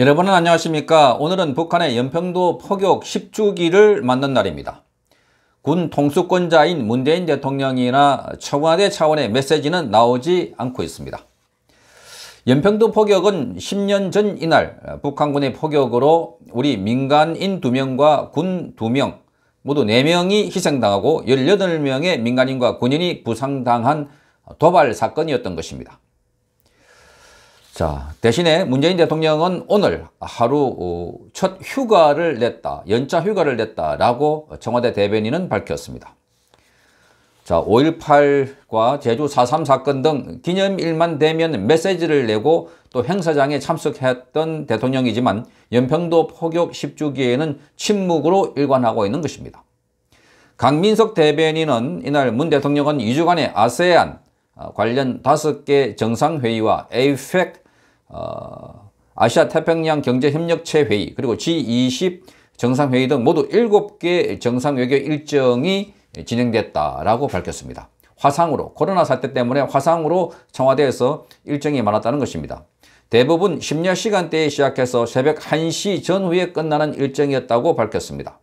여러분은 안녕하십니까 오늘은 북한의 연평도 포격 10주기를 맞는 날입니다 군 통수권자인 문재인 대통령이나 청와대 차원의 메시지는 나오지 않고 있습니다 연평도 포격은 10년 전 이날 북한군의 포격으로 우리 민간인 2명과 군 2명 모두 4명이 희생당하고 18명의 민간인과 군인이 부상당한 도발 사건이었던 것입니다 자, 대신에 문재인 대통령은 오늘 하루 어, 첫 휴가를 냈다, 연차 휴가를 냈다라고 청와대 대변인은 밝혔습니다. 자, 5.18과 제주 4.3 사건 등 기념일만 되면 메시지를 내고 또 행사장에 참석했던 대통령이지만 연평도 폭격 10주기에는 침묵으로 일관하고 있는 것입니다. 강민석 대변인은 이날 문 대통령은 2주간의 아세안 어, 관련 5개 정상회의와 에이펙 어, 아시아 태평양 경제협력체 회의 그리고 G20 정상회의 등 모두 7개 정상외교 일정이 진행됐다라고 밝혔습니다. 화상으로 코로나 사태 때문에 화상으로 청와대에서 일정이 많았다는 것입니다. 대부분 심야 시간대에 시작해서 새벽 1시 전후에 끝나는 일정이었다고 밝혔습니다.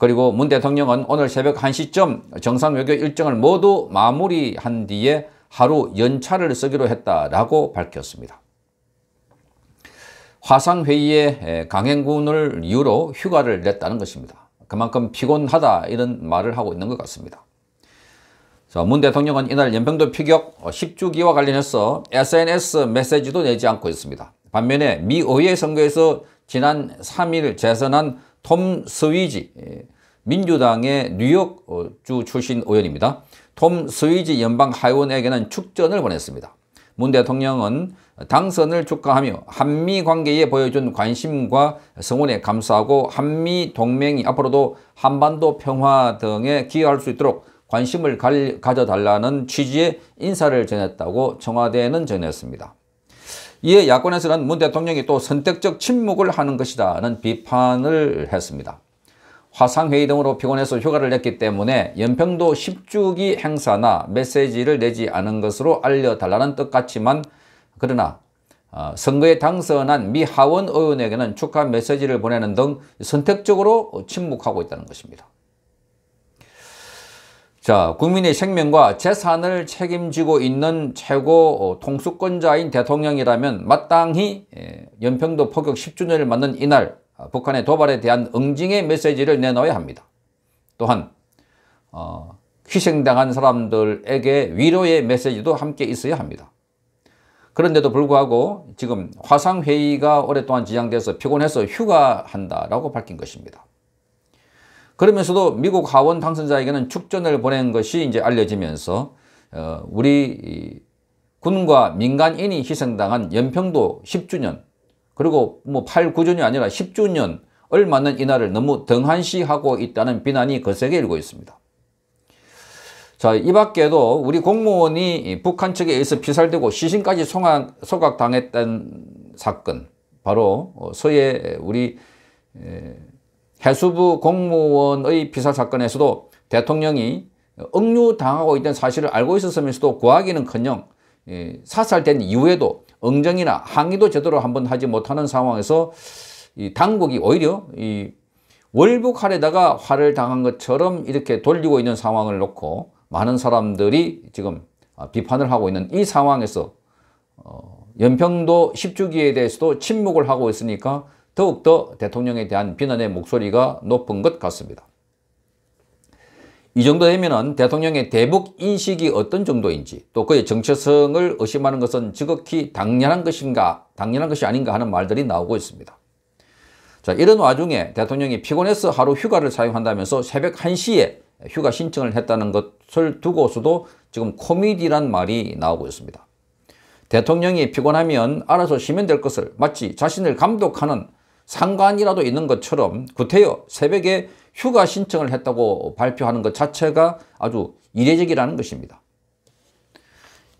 그리고 문 대통령은 오늘 새벽 1시쯤 정상외교 일정을 모두 마무리한 뒤에 하루 연차를 쓰기로 했다라고 밝혔습니다. 화상회의의 강행군을 이유로 휴가를 냈다는 것입니다. 그만큼 피곤하다 이런 말을 하고 있는 것 같습니다. 자, 문 대통령은 이날 연평도 피격 10주기와 어, 관련해서 SNS 메시지도 내지 않고 있습니다. 반면에 미 의회 선거에서 지난 3일 재선한 톰 스위지 민주당의 뉴욕주 어, 출신 의원입니다. 톰 스위지 연방 하원에게는 축전을 보냈습니다. 문 대통령은 당선을 축하하며 한미 관계에 보여준 관심과 성원에 감사하고 한미 동맹이 앞으로도 한반도 평화 등에 기여할 수 있도록 관심을 가져달라는 취지의 인사를 전했다고 청와대는 전했습니다. 이에 야권에서는 문 대통령이 또 선택적 침묵을 하는 것이다 는 비판을 했습니다. 화상회의 등으로 피곤해서 휴가를 냈기 때문에 연평도 10주기 행사나 메시지를 내지 않은 것으로 알려달라는 뜻 같지만 그러나 어, 선거에 당선한 미 하원 의원에게는 축하 메시지를 보내는 등 선택적으로 침묵하고 있다는 것입니다. 자, 국민의 생명과 재산을 책임지고 있는 최고 어, 통수권자인 대통령이라면 마땅히 예, 연평도 포격 10주년을 맞는 이날 어, 북한의 도발에 대한 응징의 메시지를 내놓아야 합니다. 또한 어, 희생당한 사람들에게 위로의 메시지도 함께 있어야 합니다. 그런데도 불구하고 지금 화상회의가 오랫동안 지양돼서 피곤해서 휴가한다라고 밝힌 것입니다. 그러면서도 미국 하원 당선자에게는 축전을 보낸 것이 이제 알려지면서 어, 우리 군과 민간인이 희생당한 연평도 10주년 그리고 뭐 8, 9주년이 아니라 10주년을 맞는 이날을 너무 등한시하고 있다는 비난이 거세게 그 일고 있습니다. 자, 이 밖에도 우리 공무원이 북한 측에 의해서 피살되고 시신까지 송환, 소각당했던 사건, 바로 어, 서해 우리 해수부 공무원의 피살 사건에서도 대통령이 억류당하고 있던 사실을 알고 있었으면서도 구하기는커녕 사살된 이후에도 응정이나 항의도 제대로 한 번 하지 못하는 상황에서 이 당국이 오히려 이 월북할에다가 화를 당한 것처럼 이렇게 돌리고 있는 상황을 놓고 많은 사람들이 지금 아, 비판을 하고 있는 이 상황에서 어, 연평도 10주기에 대해서도 침묵을 하고 있으니까 더욱더 대통령에 대한 비난의 목소리가 높은 것 같습니다. 이 정도 되면 대통령의 대북 인식이 어떤 정도인지 또 그의 정체성을 의심하는 것은 지극히 당연한 것인가 당연한 것이 아닌가 하는 말들이 나오고 있습니다. 자, 이런 와중에 대통령이 피곤해서 하루 휴가를 사용한다면서 새벽 1시에 휴가 신청을 했다는 것을 두고서도 지금 코미디란 말이 나오고 있습니다. 대통령이 피곤하면 알아서 쉬면 될 것을 마치 자신을 감독하는 상관이라도 있는 것처럼 구태여 새벽에 휴가 신청을 했다고 발표하는 것 자체가 아주 이례적이라는 것입니다.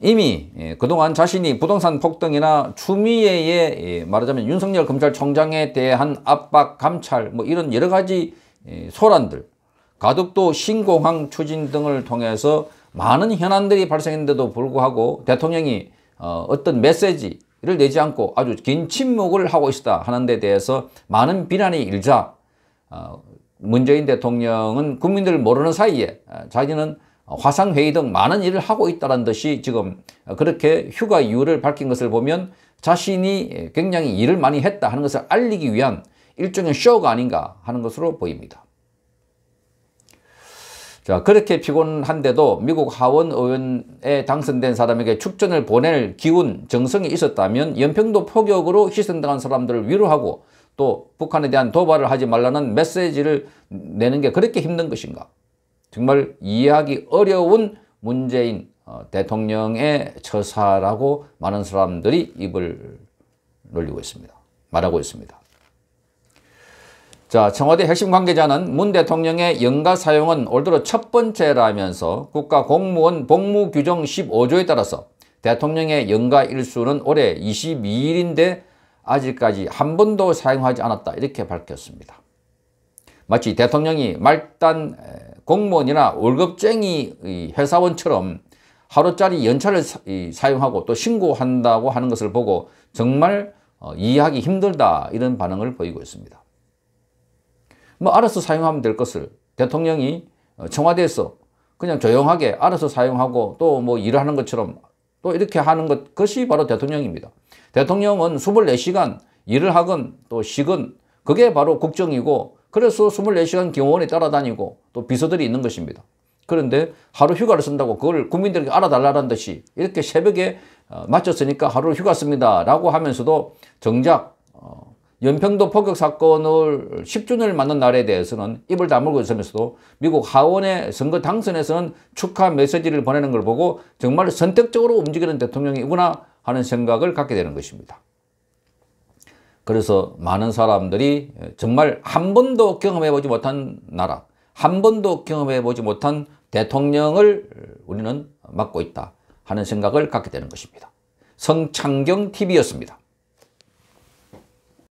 이미 예, 그동안 자신이 부동산 폭등이나 추미애의 예, 말하자면 윤석열 검찰총장에 대한 압박, 감찰 뭐 이런 여러 가지 예, 소란들 가덕도 신공항 추진 등을 통해서 많은 현안들이 발생했는데도 불구하고 대통령이 어, 어떤 메시지를 내지 않고 아주 긴 침묵을 하고 있다 하는 데 대해서 많은 비난이 일자 어, 문재인 대통령은 국민들 모르는 사이에 어, 자기는 화상회의 등 많은 일을 하고 있다는 듯이 지금 그렇게 휴가 이유를 밝힌 것을 보면 자신이 굉장히 일을 많이 했다 하는 것을 알리기 위한 일종의 쇼가 아닌가 하는 것으로 보입니다. 자, 그렇게 피곤한데도 미국 하원의원에 당선된 사람에게 축전을 보낼 기운, 정성이 있었다면 연평도 포격으로 희생당한 사람들을 위로하고 또 북한에 대한 도발을 하지 말라는 메시지를 내는 게 그렇게 힘든 것인가? 정말 이해하기 어려운 문재인 어, 대통령의 처사라고 많은 사람들이 입을 놀리고 있습니다. 말하고 있습니다. 자, 청와대 핵심 관계자는 문 대통령의 연가 사용은 올 들어 첫 번째라면서 국가 공무원 복무 규정 15조에 따라서 대통령의 연가 일수는 올해 22일인데 아직까지 한 번도 사용하지 않았다 이렇게 밝혔습니다. 마치 대통령이 말단 공무원이나 월급쟁이 회사원처럼 하루짜리 연차를 사용하고 또 신고한다고 하는 것을 보고 정말 어, 이해하기 힘들다 이런 반응을 보이고 있습니다. 뭐 알아서 사용하면 될 것을 대통령이 어, 청와대에서 그냥 조용하게 알아서 사용하고 또 뭐 일하는 것처럼 또 이렇게 하는 것, 것이 바로 대통령입니다. 대통령은 24시간 일을 하건 또 쉬건 그게 바로 국정이고 그래서 24시간 경호원이 따라다니고 또 비서들이 있는 것입니다. 그런데 하루 휴가를 쓴다고 그걸 국민들에게 알아달라는 듯이 이렇게 새벽에 맞췄으니까 어, 하루 휴가 씁니다 라고 하면서도 정작 어, 연평도 폭격 사건을 10주년을 맞는 날에 대해서는 입을 다물고 있으면서도 미국 하원의 선거 당선에서는 축하 메시지를 보내는 걸 보고 정말 선택적으로 움직이는 대통령이구나 하는 생각을 갖게 되는 것입니다. 그래서 많은 사람들이 정말 한 번도 경험해보지 못한 나라, 한 번도 경험해보지 못한 대통령을 우리는 맡고 있다 하는 생각을 갖게 되는 것입니다. 성창경TV였습니다.